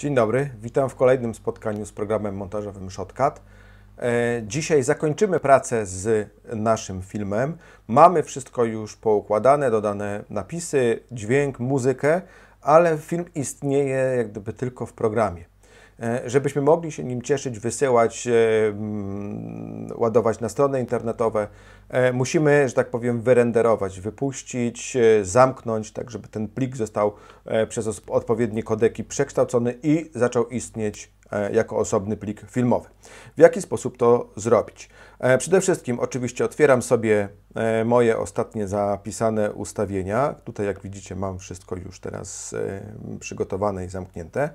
Dzień dobry, witam w kolejnym spotkaniu z programem montażowym Shotcut. E, dzisiaj zakończymy pracę z naszym filmem. Mamy wszystko już poukładane, dodane napisy, dźwięk, muzykę, ale film istnieje jak gdyby tylko w programie. E, żebyśmy mogli się nim cieszyć, wysyłać, e, mm, ładować na strony internetowe, e, musimy, że tak powiem, wyrenderować, wypuścić, zamknąć, tak żeby ten plik został przez odpowiednie kodeki przekształcony i zaczął istnieć E, jako osobny plik filmowy. W jaki sposób to zrobić? E, przede wszystkim oczywiście otwieram sobie e, moje ostatnie zapisane ustawienia. Tutaj jak widzicie mam wszystko już teraz przygotowane i zamknięte.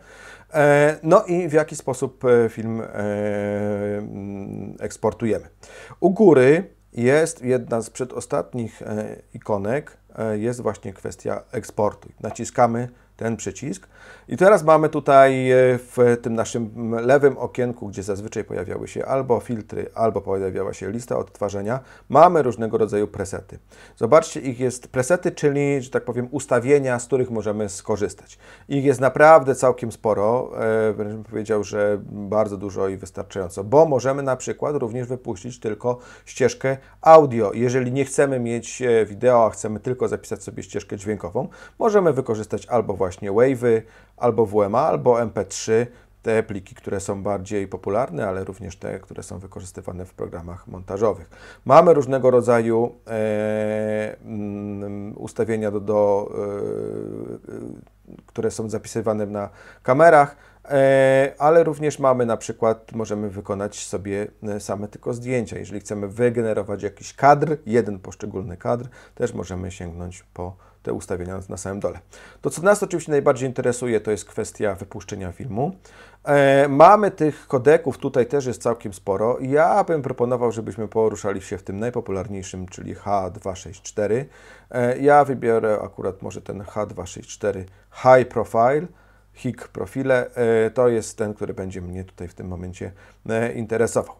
No i w jaki sposób film eksportujemy. U góry jest jedna z przedostatnich ikonek, jest właśnie kwestia eksportu. Naciskamy ten przycisk. I teraz mamy tutaj e, w tym naszym lewym okienku, gdzie zazwyczaj pojawiały się albo filtry, albo pojawiała się lista odtwarzania, mamy różnego rodzaju presety. Zobaczcie, ich jest presety, czyli, że tak powiem, ustawienia, z których możemy skorzystać. Ich jest naprawdę całkiem sporo, e, bym powiedział, że bardzo dużo i wystarczająco, bo możemy na przykład również wypuścić tylko ścieżkę audio. Jeżeli nie chcemy mieć e, wideo, a chcemy tylko zapisać sobie ścieżkę dźwiękową, możemy wykorzystać albo właśnie właśnie WAVy, albo WMA, albo MP3, te pliki, które są bardziej popularne, ale również te, które są wykorzystywane w programach montażowych. Mamy różnego rodzaju e, mm, ustawienia, do, do e, e, które są zapisywane na kamerach. E, ale również mamy na przykład, możemy wykonać sobie e, same tylko zdjęcia. Jeżeli chcemy wygenerować jakiś kadr, jeden poszczególny kadr, też możemy sięgnąć po te ustawienia na samym dole. To, co nas oczywiście najbardziej interesuje, to jest kwestia wypuszczenia filmu. E, mamy tych kodeków tutaj też jest całkiem sporo. Ja bym proponował, żebyśmy poruszali się w tym najpopularniejszym, czyli H264. E, ja wybiorę akurat może ten H264 High Profile. HIK profile. E, to jest ten, który będzie mnie tutaj w tym momencie e, interesował.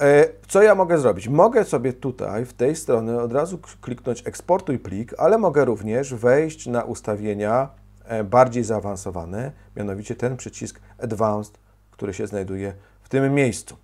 E, co ja mogę zrobić? Mogę sobie tutaj w tej stronie od razu kliknąć eksportuj plik, ale mogę również wejść na ustawienia bardziej zaawansowane, mianowicie ten przycisk Advanced, który się znajduje w tym miejscu.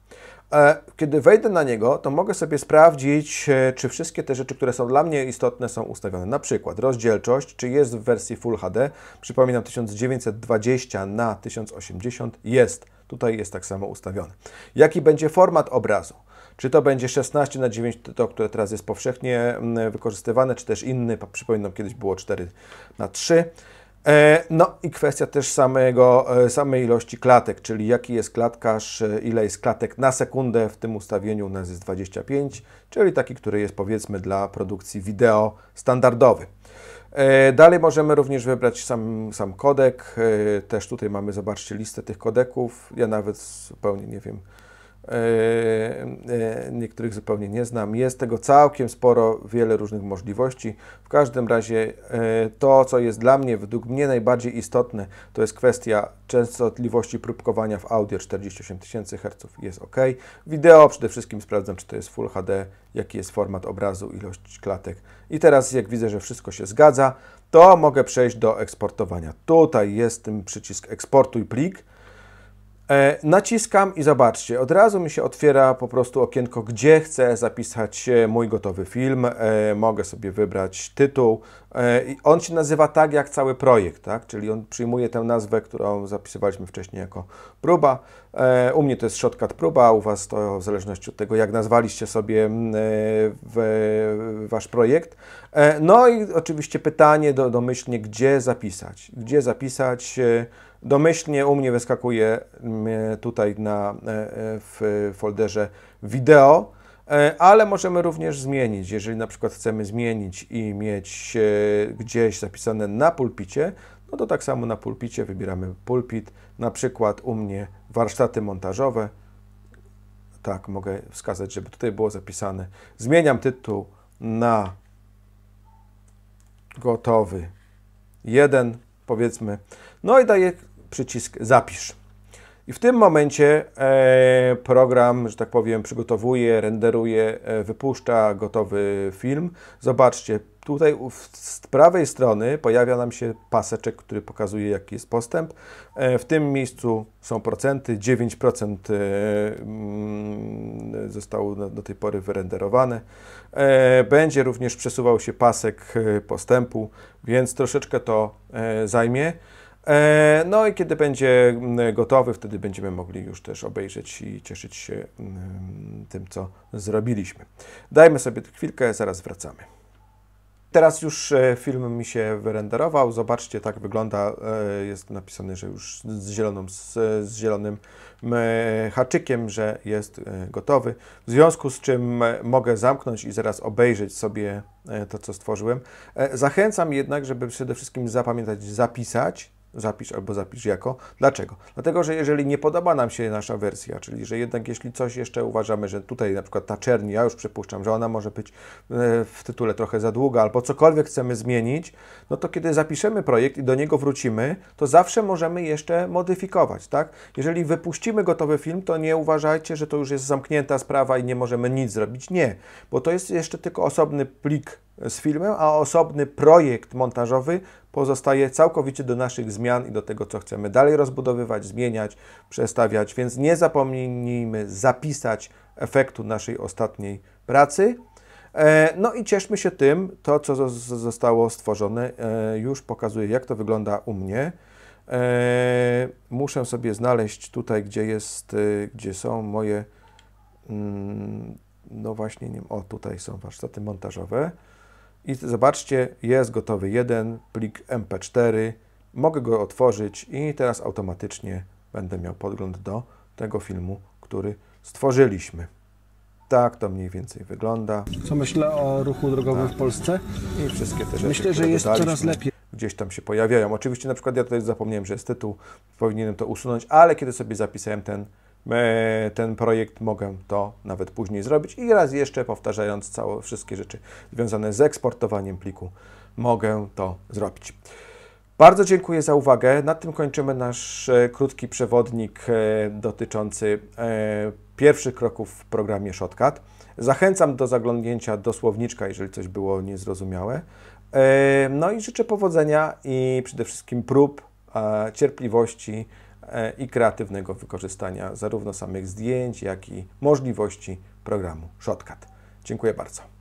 E, kiedy wejdę na niego, to mogę sobie sprawdzić, e, czy wszystkie te rzeczy, które są dla mnie istotne, są ustawione. Na przykład rozdzielczość, czy jest w wersji Full HD. Przypominam, 1920 na 1080 jest. Tutaj jest tak samo ustawione. Jaki będzie format obrazu? Czy to będzie 16 na 9 to które teraz jest powszechnie mm, wykorzystywane, czy też inny, przypominam, kiedyś było 4 na 3 E, no i kwestia też samego, e, samej ilości klatek, czyli jaki jest klatkarz, e, ile jest klatek na sekundę. W tym ustawieniu u nas 25, czyli taki, który jest powiedzmy dla produkcji wideo standardowy. Dalej możemy również wybrać sam, sam kodek. Też tutaj mamy, zobaczcie, listę tych kodeków. Ja nawet zupełnie nie wiem, E, e, niektórych zupełnie nie znam. Jest tego całkiem sporo, wiele różnych możliwości. W każdym razie e, to, co jest dla mnie, według mnie najbardziej istotne, to jest kwestia częstotliwości próbkowania w audio 48 tysięcy Hz jest ok. Wideo przede wszystkim sprawdzam, czy to jest Full HD, jaki jest format obrazu, ilość klatek. I teraz jak widzę, że wszystko się zgadza, to mogę przejść do eksportowania. Tutaj jest ten przycisk eksportuj plik E, naciskam i zobaczcie, od razu mi się otwiera po prostu okienko, gdzie chcę zapisać e, mój gotowy film. E, mogę sobie wybrać tytuł. On się nazywa tak jak cały projekt, tak? czyli on przyjmuje tę nazwę, którą zapisywaliśmy wcześniej jako próba. U mnie to jest shotcut próba, u Was to w zależności od tego, jak nazwaliście sobie mm, Wasz projekt. No i oczywiście pytanie domyślnie, gdzie zapisać. Gdzie zapisać Domyślnie u mnie wyskakuje mm, e, tutaj na, e, e, w folderze wideo, ale możemy również zmienić. Jeżeli na przykład chcemy zmienić i mieć gdzieś zapisane na pulpicie, no to tak samo na pulpicie wybieramy pulpit, na przykład u mnie warsztaty montażowe. Tak, mogę wskazać, żeby tutaj było zapisane. Zmieniam tytuł na gotowy jeden powiedzmy. No i daję przycisk zapisz. I w tym momencie e, program, że tak powiem, przygotowuje, renderuje, e, wypuszcza gotowy film. Zobaczcie, tutaj z prawej strony pojawia nam się paseczek, który pokazuje, jaki jest postęp. E, w tym miejscu są procenty, 9% zostało do tej pory wyrenderowane. E, będzie również przesuwał się pasek e, postępu, więc troszeczkę to e, zajmie. No i kiedy będzie gotowy, wtedy będziemy mogli już też obejrzeć i cieszyć się tym, co zrobiliśmy. Dajmy sobie chwilkę, zaraz wracamy. Teraz już e, film mi się wyrenderował. Zobaczcie, tak wygląda. E, jest napisane, że już z, zieloną, z, z zielonym haczykiem, że jest e, gotowy. W związku z czym mogę zamknąć i zaraz obejrzeć sobie to, co stworzyłem. Zachęcam jednak, żeby przede wszystkim zapamiętać, zapisać zapisz albo zapisz jako. Dlaczego? Dlatego, że jeżeli nie podoba nam się nasza wersja, czyli że jednak jeśli coś jeszcze uważamy, że tutaj na przykład ta czerni, ja już przypuszczam, że ona może być e, w tytule trochę za długa, albo cokolwiek chcemy zmienić, no to kiedy zapiszemy projekt i do niego wrócimy, to zawsze możemy jeszcze modyfikować, tak? Jeżeli wypuścimy gotowy film, to nie uważajcie, że to już jest zamknięta sprawa i nie możemy nic zrobić. Nie, bo to jest jeszcze tylko osobny plik z filmem, a osobny projekt montażowy pozostaje całkowicie do naszych zmian i do tego, co chcemy dalej rozbudowywać, zmieniać, przestawiać. Więc nie zapomnijmy zapisać efektu naszej ostatniej pracy. E, no i cieszmy się tym, to co zostało stworzone, e, już pokazuje, jak to wygląda u mnie. E, muszę sobie znaleźć tutaj, gdzie, jest, y, gdzie są moje. Mm, no właśnie, nie, o tutaj są warsztaty montażowe. I zobaczcie, jest gotowy jeden plik MP4. Mogę go otworzyć i teraz automatycznie będę miał podgląd do tego filmu, który stworzyliśmy. Tak to mniej więcej wygląda. Co myślę o ruchu drogowym tak. w Polsce? I wszystkie te rzeczy. Myślę, że jest coraz lepiej. Gdzieś tam się pojawiają. Oczywiście, na przykład, ja tutaj zapomniałem, że jest tytuł, powinienem to usunąć, ale kiedy sobie zapisałem ten E, ten projekt, mogę to nawet później zrobić. I raz jeszcze powtarzając całe wszystkie rzeczy związane z eksportowaniem pliku, mogę to zrobić. Bardzo dziękuję za uwagę. Na tym kończymy nasz e, krótki przewodnik e, dotyczący pierwszych kroków w programie Shotcut. Zachęcam do zaglądnięcia do słowniczka, jeżeli coś było niezrozumiałe. No i życzę powodzenia i przede wszystkim prób, cierpliwości, E, i kreatywnego wykorzystania zarówno samych zdjęć, jak i możliwości programu Shotcut. Dziękuję bardzo.